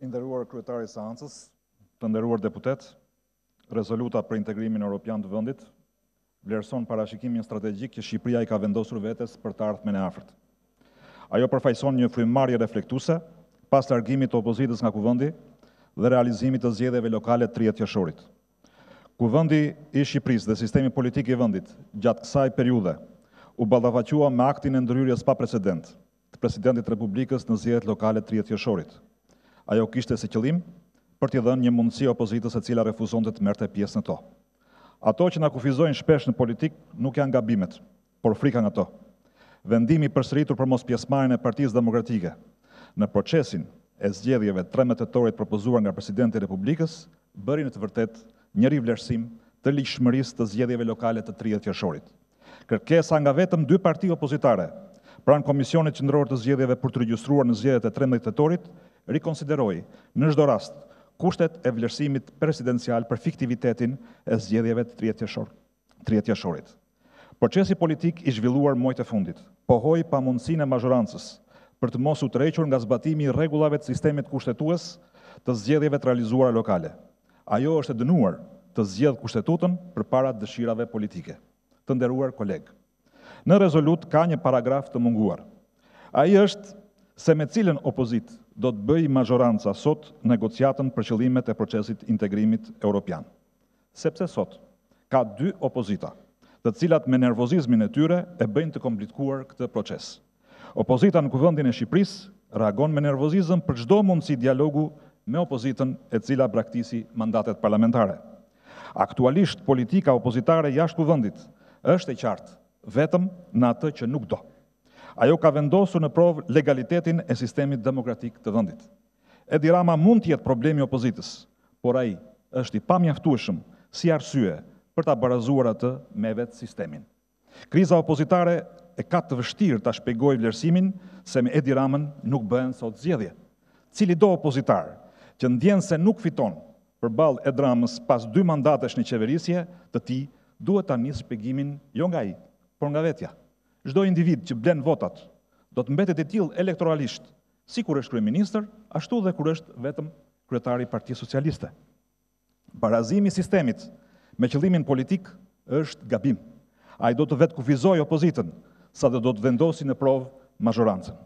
Inderuar kryetari seancës, të nderuar deputet, rezoluta për integrimin europian të vendit vlerëson parashikimin strategjik që Shqipëria i ka vendosur vetes për të ardhmen e afërt. Ajo përfaqëson një frymëmarrje reflektuese pas largimit të opozitës nga kuvendi dhe realizimit të zgjedhjeve lokale të rjetë qershorit. Kuvendi i Shqipërisë dhe sistemi politik i vendit gjatë kësaj periudhe u ballafaqua me aktin e ndryrjes pa precedent të presidentit të Republikës në zgjedhjet lokale të rjetë qershorit ajo kishte si qëllim për t'i dhënë një mundësi opozitës e cila refuzon të të merte pjesë në to. Ato që na kufizojnë shpesh në politik nuk janë gabimet, por frika nga to. Vendimi përsëritur për mos pjesëmarrjen e Partisë Demokratike në procesin e zgjedhjeve 13 tetorit propozuar nga presidenti i Republikës bëri në të vërtetë një rivlerësim të ligjshmërisë të zgjedhjeve lokale të 30 qershorit. Kërkesa nga vetëm dy parti opozitare pranë Komisionit Qendror të Zgjedhjeve për të regjistruar në zgjedhjet e 13 tetorit rikonsideroi në çdo rast kushtet e vlerësimit presidencial për fiktivitetin e zgjedhjeve të 30 30 Procesi politik i zhvilluar muajt e fundit pohoi pamundësinë e mazhorancës për të mos u tërhequr nga zbatimi i rregullave të sistemit kushtetues të zgjedhjeve të realizuara lokale. Ajo është e dënuar të zgjedh kushtetutën përpara dëshirave politike. Të nderuar koleg, në rezolut ka një paragraf të munguar. Ai është se me cilën opozitë do të bëj majoranca sot negociatën për qëllimet e procesit integrimit europian. Sepse sot, ka dy opozita, të cilat me nervozizmin e tyre e bëjnë të komplikuar këtë proces. Opozita në kuvëndin e Shqipëris reagon me nervozizm për gjdo mundësi dialogu me opozitën e cila braktisi mandatet parlamentare. Aktualisht, politika opozitare jashtë kuvëndit është e qartë, vetëm në atë që nuk do. Ajo ka vendosu në prov legalitetin e sistemit demokratik të dëndit. Edi Rama mund tjetë problemi opozitës, por aji është i pamjaftueshëm si arsye për të barazuar atë me vetë sistemin. Kriza opozitare e ka të vështirë të shpegoj vlerësimin se me Edi Ramën nuk bëhen sot zjedhje. Cili do opozitarë që ndjenë se nuk fiton për balë Edi Ramës pas dy mandatës në qeverisje të ti duhet të një shpegimin jo nga i, por nga vetja. Zdo individ që blen votat do të mbetet e til elektoralisht, si kur është kryeministër, ashtu dhe kur është vetëm kryetari Parti Socialiste. Barazimi sistemit me qëllimin politik është gabim. A i do të vetë kufizoj opozitën, sa dhe do të vendosi në provë mazhorancën.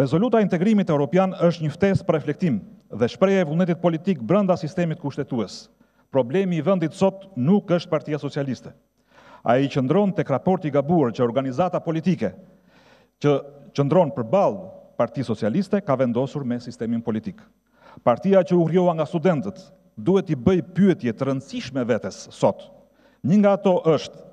Rezoluta integrimit e Europian është një ftes për reflektim dhe shpreje e vullnetit politik brënda sistemit kushtetues. Problemi i vëndit sot nuk është partia socialiste a i qëndron të kraporti gabuar që organizata politike, që qëndron për balë parti socialiste, ka vendosur me sistemin politik. Partia që uhriova nga studentët duhet i bëj pyetje të rëndësishme vetes sot. Një nga ato është,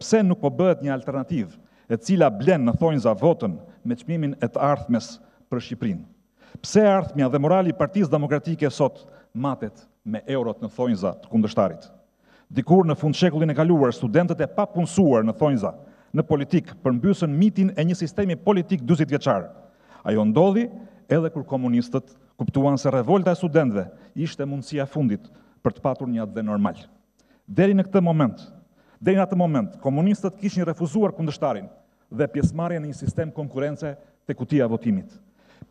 pse nuk po bëhet një alternativ e cila blen në thonjë za votën me qmimin e të ardhmes për Shqiprin. Pse ardhmja dhe morali partiz demokratike sot matet me eurot në thonjë za të kundështarit? Dikur në fund shekullin e kaluar, studentët e papunsuar në Thonjza, në politik, përmbysën mitin e një sistemi politik duzit vjeqar. Ajo ndodhi edhe kur komunistët kuptuan se revolta e studentëve ishte mundësia fundit për të patur një atë dhe normal. Deri në këtë moment, deri në atë moment, komunistët kishin refuzuar kundështarin dhe pjesmarja në një sistem konkurence të kutia votimit.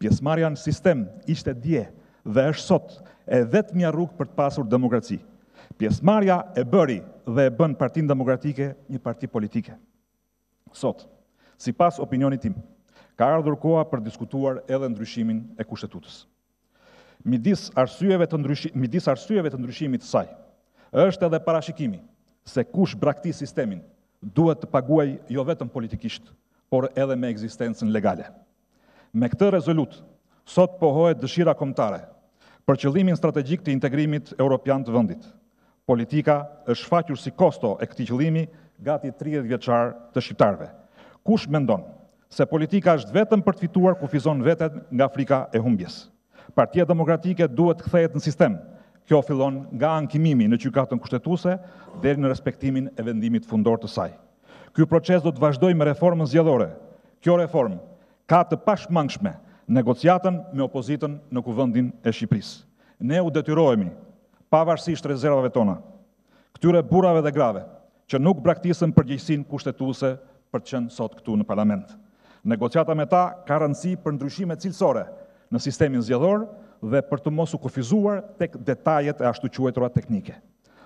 Pjesmarja në sistem ishte dje dhe është sot e vetë mja rrug për të pasur demokraci. Pjesmarja e bëri dhe e bën partin demokratike një parti politike. Sot, si pas opinionit tim, ka ardhur koha për diskutuar edhe ndryshimin e kushtetutës. Midis arsyeve të, midis arsyeve të ndryshimit të saj, është edhe parashikimi se kush brakti sistemin duhet të paguaj jo vetëm politikisht, por edhe me eksistencën legale. Me këtë rezolut, sot pohohet dëshira komtare për qëllimin strategjik të integrimit europian të vendit – politika është faqur si kosto e këti qëllimi gati 30 vjeqar të shqiptarve. Kush mendon se politika është vetëm për të fituar ku fizon vetet nga Afrika e humbjes? Partia Demokratike duhet të kthehet në sistem. Kjo fillon nga ankimimi në qykatën kushtetuse deri në respektimin e vendimit fundor të saj. Ky proces do të vazhdojë me reformën zjedhore. Kjo reformë ka të pashmangshme negociatën me opozitën në kuvëndin e Shqipërisë. Ne u detyrohemi pavarësisht rezervave tona, këtyre burave dhe grave, që nuk braktisën përgjëjsin kushtetuse për të qënë sot këtu në parlament. Negociata me ta ka rëndësi për ndryshime cilësore në sistemin zjedhor dhe për të mosu kofizuar tek detajet e ashtu quajtura teknike.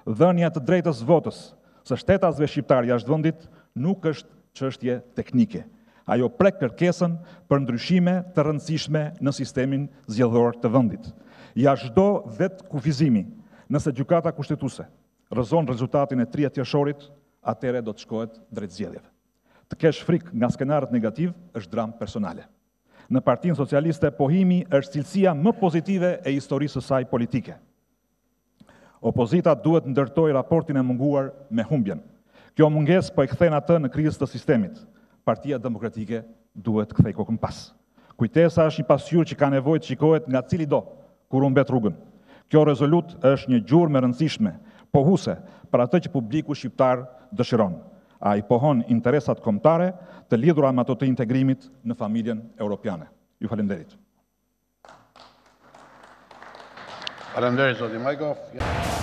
Dhenja të drejtës votës së shtetasve shqiptarja është vëndit nuk është qështje teknike. Ajo prek kërkesën për ndryshime të rëndësishme në sistemin zjedhor të vëndit. Ja shdo vetë kufizimi Nëse gjukata kushtetuse rëzon rezultatin e 3 tjeshorit, atere do të shkohet drejtë zjedjeve. Të kesh frik nga skenarët negativ është dramë personale. Në partin socialiste, pohimi është cilësia më pozitive e historisë së saj politike. Opozita duhet ndërtoj raportin e munguar me humbjen. Kjo munges për po e kthen atë në kriz të sistemit. Partia demokratike duhet këthej kokën pas. Kujtesa është një pasjur që ka nevojt shikohet nga cili do, kur unë betë rrugën. Kjo rezolut është një gjurë me rëndësishme, pohuse për atë që publiku shqiptar dëshiron, a i pohon interesat komtare të lidhura me ato të integrimit në familjen europiane. Ju falenderit. Falenderit, Zotin Majkov.